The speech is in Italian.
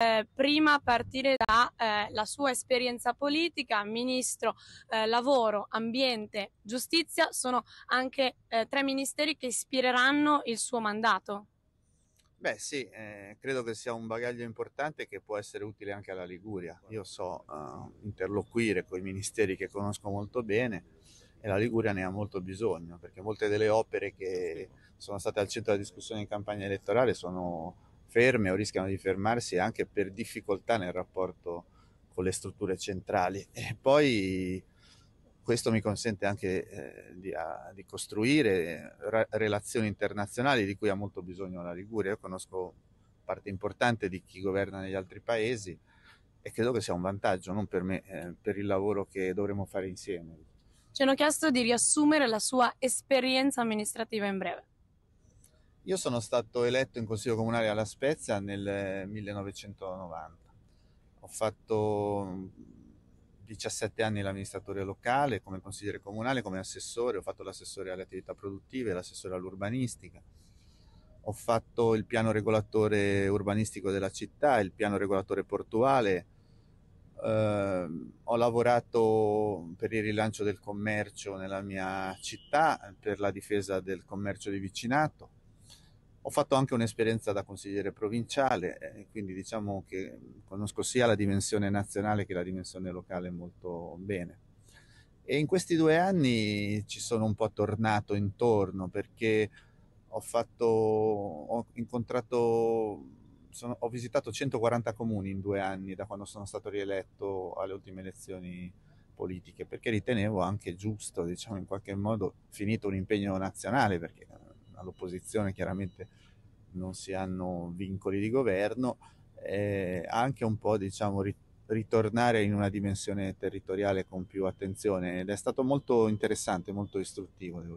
Eh, prima a partire dalla eh, sua esperienza politica, ministro eh, lavoro, ambiente, giustizia, sono anche eh, tre ministeri che ispireranno il suo mandato. Beh sì, eh, credo che sia un bagaglio importante che può essere utile anche alla Liguria. Io so interloquire con i ministeri che conosco molto bene e la Liguria ne ha molto bisogno perché molte delle opere che sono state al centro della discussione in campagna elettorale sono ferme o rischiano di fermarsi anche per difficoltà nel rapporto con le strutture centrali. E poi questo mi consente anche eh, di, a, di, costruire ra- relazioni internazionali di cui ha molto bisogno la Liguria. Io conosco parte importante di chi governa negli altri paesi e credo che sia un vantaggio, non per me, eh, per il lavoro che dovremo fare insieme. Ci hanno chiesto di riassumere la sua esperienza amministrativa in breve. Io sono stato eletto in consiglio comunale alla Spezia nel 1990. Eh, ho fatto 17 mm, anni l'amministratore locale, come consigliere comunale, come assessore, ho fatto l'assessore alle attività produttive, l'assessore all'urbanistica, ho fatto il piano regolatore urbanistico della città, il piano regolatore portuale, eh, ho lavorato per il rilancio del commercio nella mia città, per la difesa del commercio di vicinato, ho fatto anche un'esperienza da consigliere provinciale, eh, quindi diciamo che conosco sia la dimensione nazionale che la dimensione locale molto bene. E in questi due anni ci sono un po' tornato intorno perché ho, fatto, ho incontrato, sono, ho visitato 140 comuni in due anni da quando sono stato rieletto alle ultime elezioni politiche perché ritenevo anche giusto, diciamo in qualche modo, finito un impegno nazionale perché all'opposizione chiaramente non si hanno vincoli di governo, eh, anche un po' diciamo rit- ritornare in una dimensione territoriale con più attenzione ed è stato molto interessante, molto istruttivo. Devo dire.